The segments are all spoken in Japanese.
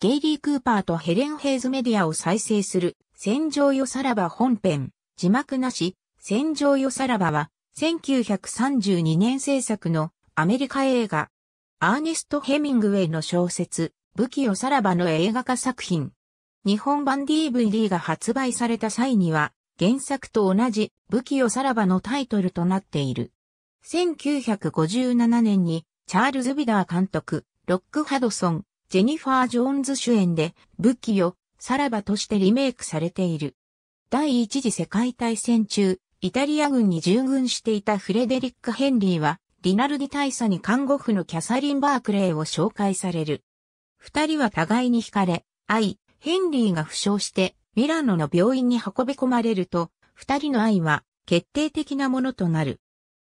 ゲイリー・クーパーとヘレン・ヘイズメディアを再生する、戦場よさらば本編、字幕なし、戦場よさらばは、1932年制作のアメリカ映画、アーネスト・ヘミングウェイの小説、武器よさらばの映画化作品。日本版 DVD が発売された際には、原作と同じ武器よさらばのタイトルとなっている。1957年に、チャールズ・ビダー監督、ロック・ハドソン、ジェニファー・ジョーンズ主演で、武器よ、さらばとしてリメイクされている。第一次世界大戦中、イタリア軍に従軍していたフレデリック・ヘンリーは、リナルディ大佐に看護婦のキャサリン・バークレーを紹介される。二人は互いに惹かれ、愛、ヘンリーが負傷して、ミラノの病院に運び込まれると、二人の愛は決定的なものとなる。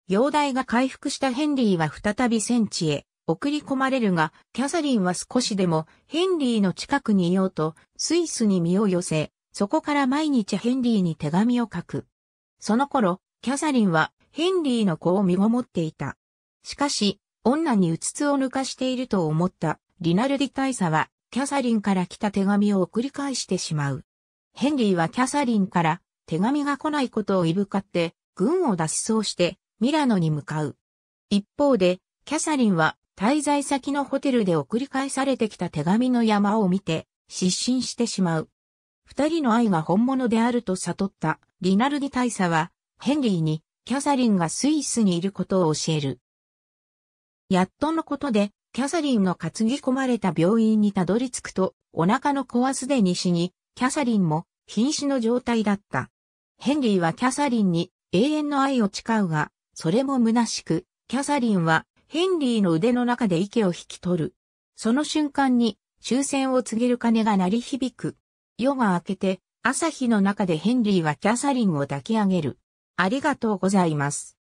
容体が回復したヘンリーは再び戦地へ。送り込まれるが、キャサリンは少しでもヘンリーの近くにいようと、スイスに身を寄せ、そこから毎日ヘンリーに手紙を書く。その頃、キャサリンはヘンリーの子を身ごもっていた。しかし、女にうつつを抜かしていると思ったリナルディ大佐は、キャサリンから来た手紙を送り返してしまう。ヘンリーはキャサリンから手紙が来ないことをいぶかって、軍を脱走してミラノに向かう。一方で、キャサリンは滞在先のホテルで送り返されてきた手紙の山を見て、失神してしまう。二人の愛が本物であると悟ったリナルディ大佐は、ヘンリーにキャサリンがスイスにいることを教える。やっとのことで、キャサリンの担ぎ込まれた病院にたどり着くと、お腹の子はすでに死に、キャサリンも瀕死の状態だった。ヘンリーはキャサリンに永遠の愛を誓うが、それも虚しく、キャサリンはヘンリーの腕の中で息を引き取る。その瞬間に終戦を告げる鐘が鳴り響く。夜が明けて朝日の中でヘンリーはキャサリンを抱き上げる。ありがとうございます。